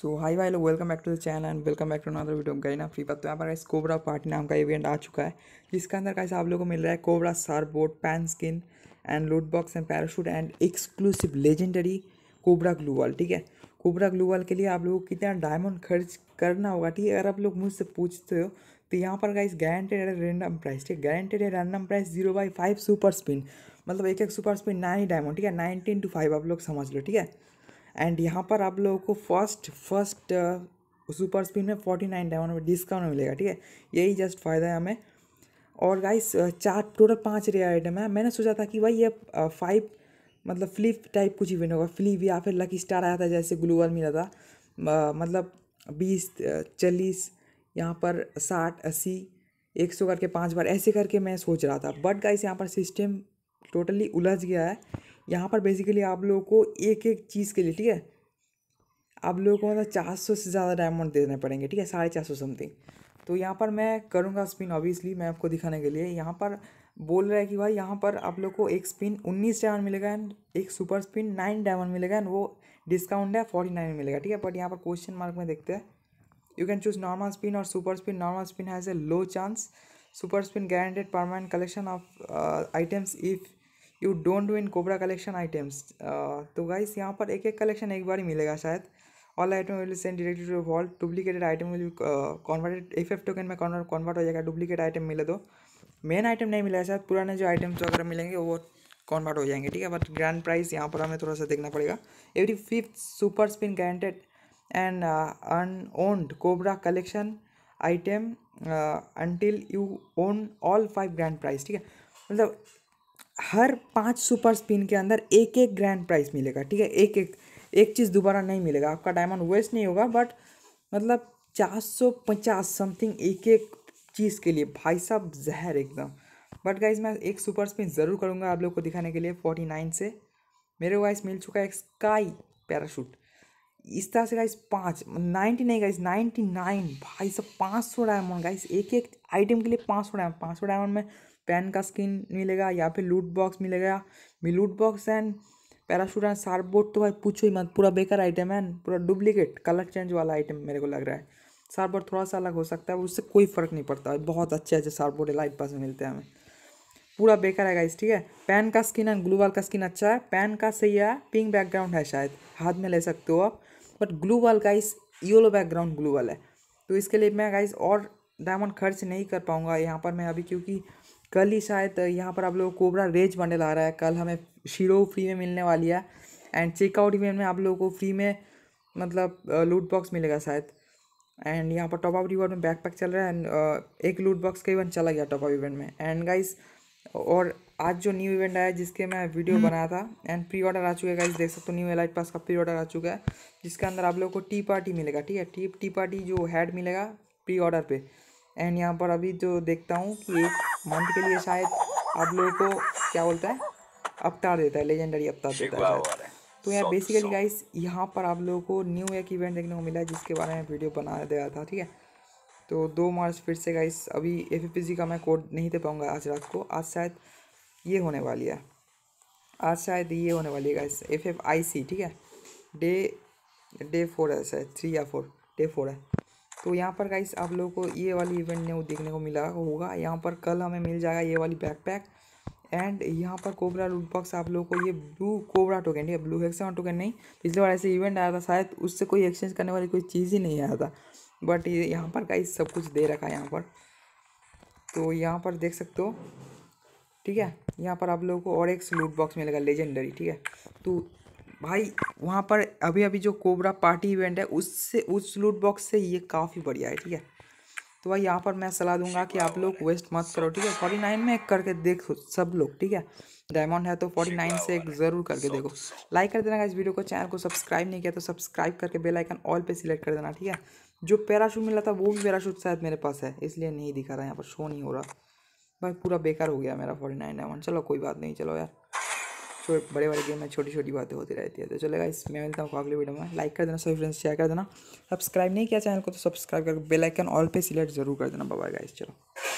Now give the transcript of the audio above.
सो hi वाई लो welcome back to the channel and welcome back to another video Garena free बात तो यहाँ पर इस कोबरा पार्टी नाम का इवेंट आ चुका है जिसके अंदर का आप लोगों को मिल रहा है cobra surfboard pan skin and loot box and parachute and exclusive legendary cobra gloo ठीक है कोबरा ग्लू के लिए आप लोगों को कितना डायमंड खर्च करना होगा ठीक है अगर आप लोग मुझसे पूछते हो तो यहाँ पर गाइस गारंटेड है रैंडम प्राइस ठीक है गारंटेड है random prize zero by five super spin मतलब एक एक सुपर स्पिन नाइन डायमंड ठीक है नाइनटीन टू फाइव आप लोग समझ लो ठीक है एंड यहाँ पर आप लोगों को फर्स्ट फर्स्ट सुपर स्पिन में फोर्टी नाइन डायमंड में डिस्काउंट मिलेगा ठीक है यही जस्ट फ़ायदा है हमें और गाइस चार टोटल पाँच रेयर आइटम है मैंने सोचा था कि भाई ये फाइव मतलब फ्लिप टाइप कुछ इवेंट होगा फ्लिप या फिर लकी स्टार आया था जैसे ग्लूअल मिला था मतलब बीस चालीस यहाँ पर साठ अस्सी एक सौ करके पाँच बार ऐसे करके मैं सोच रहा था बट गाइस यहाँ पर सिस्टम टोटली उलझ गया है यहाँ पर बेसिकली आप लोगों को एक एक चीज़ के लिए ठीक है आप लोगों को मतलब चार सौ से ज़्यादा डायमंड देने पड़ेंगे ठीक है साढ़े चार सौ समथिंग तो यहाँ पर मैं करूँगा स्पिन ऑब्वियसली मैं आपको दिखाने के लिए यहाँ पर बोल रहा है कि भाई यहाँ पर आप लोग को एक स्पिन उन्नीस डायमंड मिलेगा एंड एक सुपर स्पिन नाइन डायमंड मिलेगा एंड वो डिस्काउंट है फोर्टी नाइन मिलेगा ठीक है बट यहाँ पर क्वेश्चन मार्क में देखते हैं you can choose normal spin और super spin normal spin has a low chance super spin guaranteed permanent collection of items if you don't do in cobra collection items तो guys यहाँ पर एक एक collection एक बार ही मिलेगा शायद all item will send directly to vault duplicated item will converted F F token में कन्वर्ट हो जाएगा डुप्लीकेट आइटम मिले दो मेन आइटम नहीं मिलेगा शायद पुराने जो आइटम्स वगैरह मिलेंगे वो कन्वर्ट हो जाएंगे ठीक है बट ग्रैंड प्राइस यहाँ पर हमें थोड़ा सा देखना पड़ेगा every fifth super spin granted and unowned cobra collection item until you own all five grand prize ठीक है मतलब हर पांच सुपर स्पिन के अंदर एक एक ग्रैंड प्राइज मिलेगा ठीक है एक एक एक चीज़ दोबारा नहीं मिलेगा आपका डायमंड वेस्ट नहीं होगा बट मतलब चार सौ पचास समथिंग एक एक चीज़ के लिए भाई साहब जहर एकदम बट गाइज मैं एक सुपर स्पिन ज़रूर करूँगा आप लोग को दिखाने के लिए फोर्टी नाइन से मेरे वाइस मिल चुका है एक स्काई पैराशूट इस तरह से गाइस पाँच नाइन्टी नहीं गाइस नाइन्टी नाइन भाई साहब पाँच सौ डायमंड गाइस एक एक आइटम के लिए पाँच सौ डायमंड पाँच सौ डायमंड में पैन का स्किन मिलेगा या फिर लूट बॉक्स मिलेगा भी loot box and parachute and surfboard तो भाई पूछो ही मत पूरा बेकार आइटम है पूरा डुप्लीकेट कलर चेंज वाला आइटम मेरे को लग रहा है शार्प बोर्ड थोड़ा सा अलग हो सकता है उससे कोई फ़र्क नहीं पड़ता है बहुत अच्छे अच्छे शार्प बोर्ड लाइट पास में मिलते हैं हमें पूरा बेकार है गाइस ठीक है पैन का स्किन एंड ग्लू वाल का स्किन अच्छा है पैन का सही है पिंक बैकग्राउंड है शायद हाथ में ले सकते हो आप but gloo wall guys yellow background gloo wall है तो इसके लिए मैं गाइस और डायमंड खर्च नहीं कर पाऊँगा यहाँ पर मैं अभी क्योंकि कल ही शायद यहाँ पर आप लोग कोबरा रेज बंडल आ रहा है कल हमें शीरो फ्री में मिलने वाली है एंड चेकआउट इवेंट में आप लोगों को फ्री में मतलब लूट बॉक्स मिलेगा शायद एंड यहाँ पर टॉप अप रिवॉर्ड में बैकपैक चल रहा है एंड एक लूट बॉक्स का इवेंट चला गया टॉप अप इवेंट में एंड गाइस और आज जो न्यू इवेंट आया जिसके मैं वीडियो हम्म। बनाया था एंड प्री ऑर्डर आ चुका है गाइस देख सकते हो न्यू एलाइट पास का प्री ऑर्डर आ चुका है जिसके अंदर आप लोग को टी पार्टी मिलेगा ठीक है टी टी पार्टी जो हैड मिलेगा प्री ऑर्डर पर एंड यहाँ पर अभी जो देखता हूँ कि एक मंथ के लिए शायद आप लोगों को क्या बोलता है अवतार देता है लेजेंडरी अवतार देता है तो यार बेसिकली गाइस यहाँ पर आप लोगों को न्यू एक इवेंट देखने को मिला है जिसके बारे में वीडियो बना दिया था ठीक है तो दो मार्च फिर से गाइस अभी एफ का मैं कोड नहीं दे पाऊँगा आज रात को आज शायद ये होने वाली है आज शायद ये होने वाली है guys F F I C ठीक है डे डे फोर है शायद थ्री या फोर डे फोर है तो यहाँ पर गाइस आप लोगों को ये वाली इवेंट ने देखने को मिला होगा यहाँ पर कल हमें मिल जाएगा ये वाली बैकपैक एंड यहाँ पर कोबरा लूट बॉक्स आप लोगों को ये ब्लू कोबरा टोकन ठीक है ब्लू हेक्सागन टोकन नहीं पिछले बार ऐसे इवेंट आया था शायद उससे कोई एक्सचेंज करने वाली कोई चीज़ ही नहीं आया था बट ये यहाँ पर गाइस सब कुछ दे रखा है यहाँ पर तो यहाँ पर देख सकते हो ठीक है यहाँ पर आप लोगों को और एक लूट बॉक्स मिलेगा लेजेंडरी ठीक है तो भाई वहाँ पर अभी अभी जो कोबरा पार्टी इवेंट है उससे उस लूट बॉक्स से ये काफ़ी बढ़िया है ठीक है तो भाई यहाँ पर मैं सलाह दूंगा कि आप लोग वेस्ट मत करो ठीक है फोर्टी नाइन में एक करके देखो सब लोग ठीक है डायमंड है तो फोर्टी नाइन से एक ज़रूर करके देखो लाइक कर देना इस वीडियो को चैनल को सब्सक्राइब नहीं किया तो सब्सक्राइब करके बेल आइकन ऑल पे सिलेक्ट कर देना ठीक है जो पैराशूट मिला था वो भी पैराशूट शायद मेरे पास है इसलिए नहीं दिखा रहा यहाँ पर शो नहीं हो रहा भाई पूरा बेकार हो गया मेरा फोर्टी नाइन डायमंड चलो कोई बात नहीं चलो यार बड़े बड़े गेम में छोटी छोटी बातें होती रहती है तो चलेगा इस मैं मिलता हूँ अगले वीडियो में लाइक कर देना सभी फ्रेंड्स शेयर कर देना सब्सक्राइब नहीं किया चैनल को तो सब्सक्राइब करके बेलाइकन ऑल पे सिलेक्ट जरूर कर देना बाबा गाइस चलो